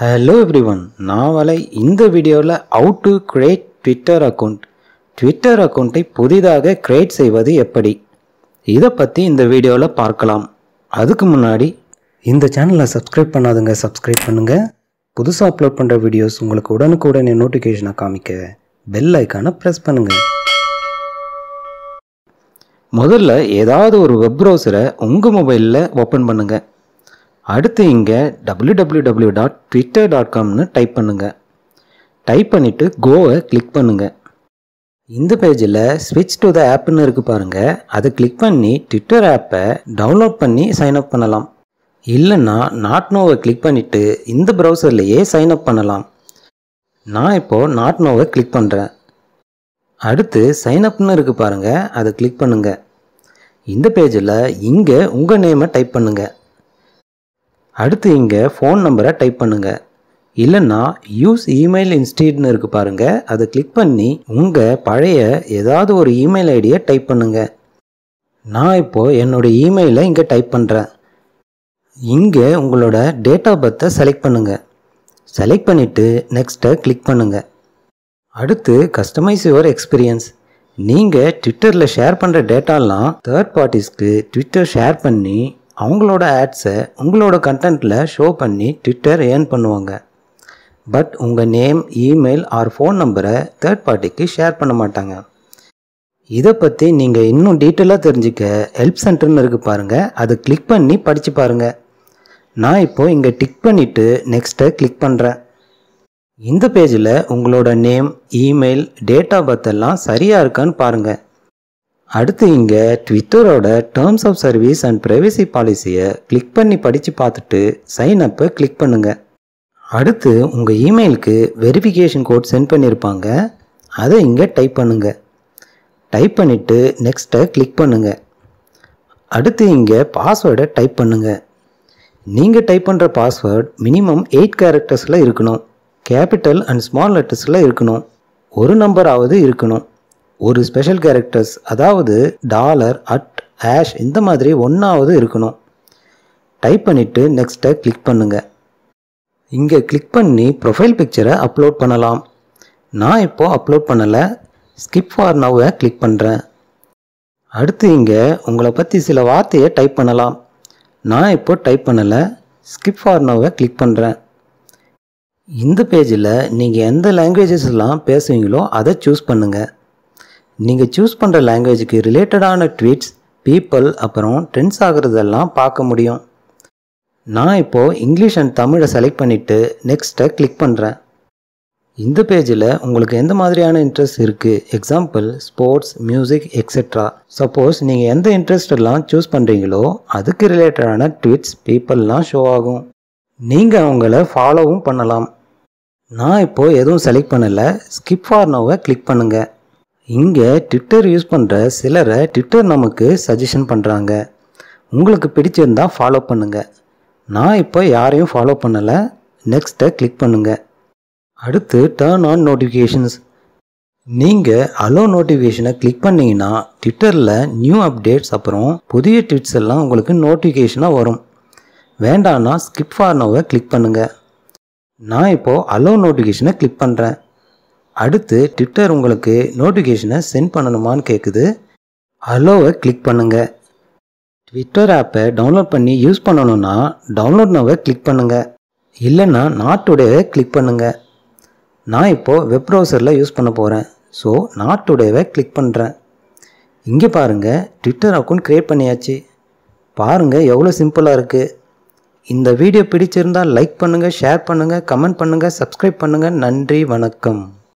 hello every one நாவலை இந்த வீடியோவில் how to create Twitter account Twitter அக்கௌண்ட்டை புதிதாக கிரியேட் செய்வது எப்படி இதை பற்றி இந்த வீடியோவில் பார்க்கலாம் அதுக்கு முன்னாடி இந்த சேனலை சப்ஸ்கிரைப் பண்ணாதுங்க சப்ஸ்கிரைப் பண்ணுங்கள் புதுசாக அப்லோட் பண்ணுற வீடியோஸ் உங்களுக்கு உடனுக்குடனே நோட்டிஃபிகேஷனை காமிக்க பெல் ஐக்கானை ப்ரெஸ் பண்ணுங்கள் முதல்ல ஏதாவது ஒரு வெப் ப்ரௌசரை உங்கள் மொபைலில் ஓப்பன் பண்ணுங்கள் அடுத்து இங்கே W W W dot Twitter dot காம்னு டைப் பண்ணுங்கள் டைப் பண்ணிவிட்டு கோவை கிளிக் பண்ணுங்கள் இந்த பேஜில் ஸ்விட்ச் டு த ஆப்னு இருக்குது பாருங்கள் அதை கிளிக் பண்ணி ட்விட்டர் ஆப்பை டவுன்லோட் பண்ணி சைன்அப் பண்ணலாம் இல்லைன்னா நாட் நோவை கிளிக் பண்ணிவிட்டு இந்த ப்ரௌசர்லேயே சைன்அப் பண்ணலாம் நான் இப்போது நாட் நோவை கிளிக் பண்ணுறேன் அடுத்து சைன்அப்னு இருக்குது பாருங்கள் அதை கிளிக் பண்ணுங்கள் இந்த பேஜில் இங்கே உங்கள் நேமை டைப் பண்ணுங்கள் அடுத்து இங்கே ஃபோன் நம்பரை டைப் பண்ணுங்கள் இல்லைன்னா யூஸ் இமெயில் இன்ஸ்டியூட்னு இருக்குது பாருங்கள் அதை கிளிக் பண்ணி உங்கள் பழைய ஏதாவது ஒரு இமெயில் ஐடியை டைப் பண்ணுங்கள் நான் இப்போது என்னோடய இமெயிலை இங்கே டைப் பண்ணுறேன் இங்கே உங்களோட டேட் ஆஃப் பர்த்தை செலக்ட் பண்ணுங்கள் செலக்ட் பண்ணிவிட்டு நெக்ஸ்ட்டை கிளிக் பண்ணுங்கள் அடுத்து கஸ்டமைஸ் யுவர் எக்ஸ்பீரியன்ஸ் நீங்கள் ட்விட்டரில் ஷேர் பண்ணுற டேட்டாலாம் தேர்ட் பார்ட்டிஸ்க்கு ட்விட்டர் ஷேர் பண்ணி அவங்களோட ஆட்ஸை உங்களோட கண்டென்ட்டில் ஷோ பண்ணி ட்விட்டர் ஏர்ன் பண்ணுவாங்க பட் உங்கள் நேம் இமெயில் ஆர் ஃபோன் நம்பரை தேர்ட் பார்ட்டிக்கு ஷேர் பண்ண மாட்டாங்க இதை பற்றி நீங்கள் இன்னும் டீட்டெயிலாக தெரிஞ்சுக்க ஹெல்ப் சென்டர்னு இருக்குது பாருங்கள் அதை கிளிக் பண்ணி படித்து பாருங்கள் நான் இப்போது இங்கே டிக் பண்ணிவிட்டு நெக்ஸ்ட்டை கிளிக் பண்ணுறேன் இந்த பேஜில் உங்களோட name email date of birth எல்லாம் சரியாக இருக்கான்னு பாருங்கள் அடுத்து இங்கே ட்விட்டரோட terms of service and privacy பாலிசியை கிளிக் பண்ணி படித்து பார்த்துட்டு சைன் அப்பை கிளிக் பண்ணுங்கள் அடுத்து உங்கள் இமெயிலுக்கு வெரிஃபிகேஷன் கோட் சென்ட் பண்ணியிருப்பாங்க அதை இங்கே டைப் பண்ணுங்கள் டைப் பண்ணிவிட்டு நெக்ஸ்ட்டை கிளிக் பண்ணுங்கள் அடுத்து இங்கே பாஸ்வேர்டை டைப் பண்ணுங்கள் நீங்கள் டைப் பண்ணுற பாஸ்வேர்ட் மினிமம் எயிட் கேரக்டர்ஸில் இருக்கணும் கேபிட்டல் அண்ட் ஸ்மால் லெட்டர்ஸில் இருக்கணும் ஒரு நம்பராவது இருக்கணும் ஒரு ஸ்பெஷல் கேரக்டர்ஸ் அதாவது டாலர் அட் ஹேஷ் இந்த மாதிரி ஒன்றாவது இருக்கணும் டைப் பண்ணிவிட்டு நெக்ஸ்ட்டை கிளிக் பண்ணுங்கள் இங்கே கிளிக் பண்ணி ப்ரொஃபைல் பிக்சரை அப்லோட் பண்ணலாம் நான் இப்போது அப்லோட் பண்ணலை ஸ்கிப் ஃபார் நவ்வை கிளிக் பண்ணுறேன் அடுத்து இங்கே உங்களை பற்றி சில வார்த்தையை டைப் பண்ணலாம் நான் இப்போ டைப் பண்ணலை ஸ்கிப் ஃபார் நவ்வை கிளிக் பண்ணுறேன் இந்த பேஜில் நீங்கள் எந்த லாங்குவேஜஸ்லாம் பேசுவீங்களோ அதை சூஸ் பண்ணுங்கள் நீங்கள் சூஸ் பண்ணுற லாங்குவேஜுக்கு ரிலேட்டடான ட்வீட்ஸ் பீப்புள் அப்புறம் ட்ரெண்ட்ஸ் ஆகிறதெல்லாம் பார்க்க முடியும் நான் இப்போது இங்கிலீஷ் அண்ட் தமிழை செலக்ட் பண்ணிவிட்டு நெக்ஸ்ட்டை கிளிக் பண்ணுறேன் இந்த பேஜில் உங்களுக்கு எந்த மாதிரியான இன்ட்ரெஸ்ட் இருக்குது example sports music etcetera suppose நீங்கள் எந்த இன்ட்ரெஸ்டெல்லாம் சூஸ் பண்ணுறீங்களோ அதுக்கு ரிலேட்டடான ட்வீட்ஸ் பீப்புளெலாம் ஷோ ஆகும் நீங்கள் அவங்கள ஃபாலோவும் பண்ணலாம் நான் இப்போது எதுவும் செலக்ட் பண்ணலை ஸ்கிப் ஃபார் நோவை கிளிக் பண்ணுங்கள் இங்கே ட்விட்டர் யூஸ் பண்ணுற சிலரை ட்விட்டர் நமக்கு சஜஷன் பண்ணுறாங்க உங்களுக்கு பிடிச்சிருந்தால் ஃபாலோ பண்ணுங்கள் நான் இப்போ யாரையும் ஃபாலோ பண்ணலை நெக்ஸ்ட்டை கிளிக் பண்ணுங்கள் அடுத்து டேர்ன் ஆன் நோட்டிஃபிகேஷன்ஸ் நீங்கள் அலோ நோட்டிஃபிகேஷனை கிளிக் பண்ணிங்கன்னா ட்விட்டரில் நியூ அப்டேட்ஸ் அப்புறம் புதிய ட்விட்ஸ் எல்லாம் உங்களுக்கு நோட்டிஃபிகேஷனாக வரும் வேண்டான்னா ஸ்கிப் ஃபார் நோவை கிளிக் பண்ணுங்கள் நான் இப்போது அலோ நோட்டிஃபிகேஷனை கிளிக் பண்ணுறேன் அடுத்து ட்விட்டர் உங்களுக்கு நோட்டிஃபிகேஷனை சென்ட் பண்ணணுமான்னு கேட்குது ஹலோவை கிளிக் பண்ணுங்கள் ட்விட்டர் ஆப்பை டவுன்லோட் பண்ணி யூஸ் பண்ணணும்னா டவுன்லோட் நோவை கிளிக் பண்ணுங்கள் இல்லைன்னா நாட்டுடையவை கிளிக் பண்ணுங்கள் நான் இப்போது வெப் ப்ரௌசரில் யூஸ் பண்ண போகிறேன் ஸோ நாட்டுடையவை கிளிக் பண்ணுறேன் இங்கே பாருங்கள் ட்விட்டர் அக்கௌண்ட் க்ரியேட் பண்ணியாச்சு பாருங்கள் எவ்வளோ சிம்பிளாக இருக்குது இந்த வீடியோ பிடிச்சிருந்தால் லைக் பண்ணுங்கள் ஷேர் பண்ணுங்கள் கமெண்ட் பண்ணுங்கள் சப்ஸ்கிரைப் பண்ணுங்கள் நன்றி வணக்கம்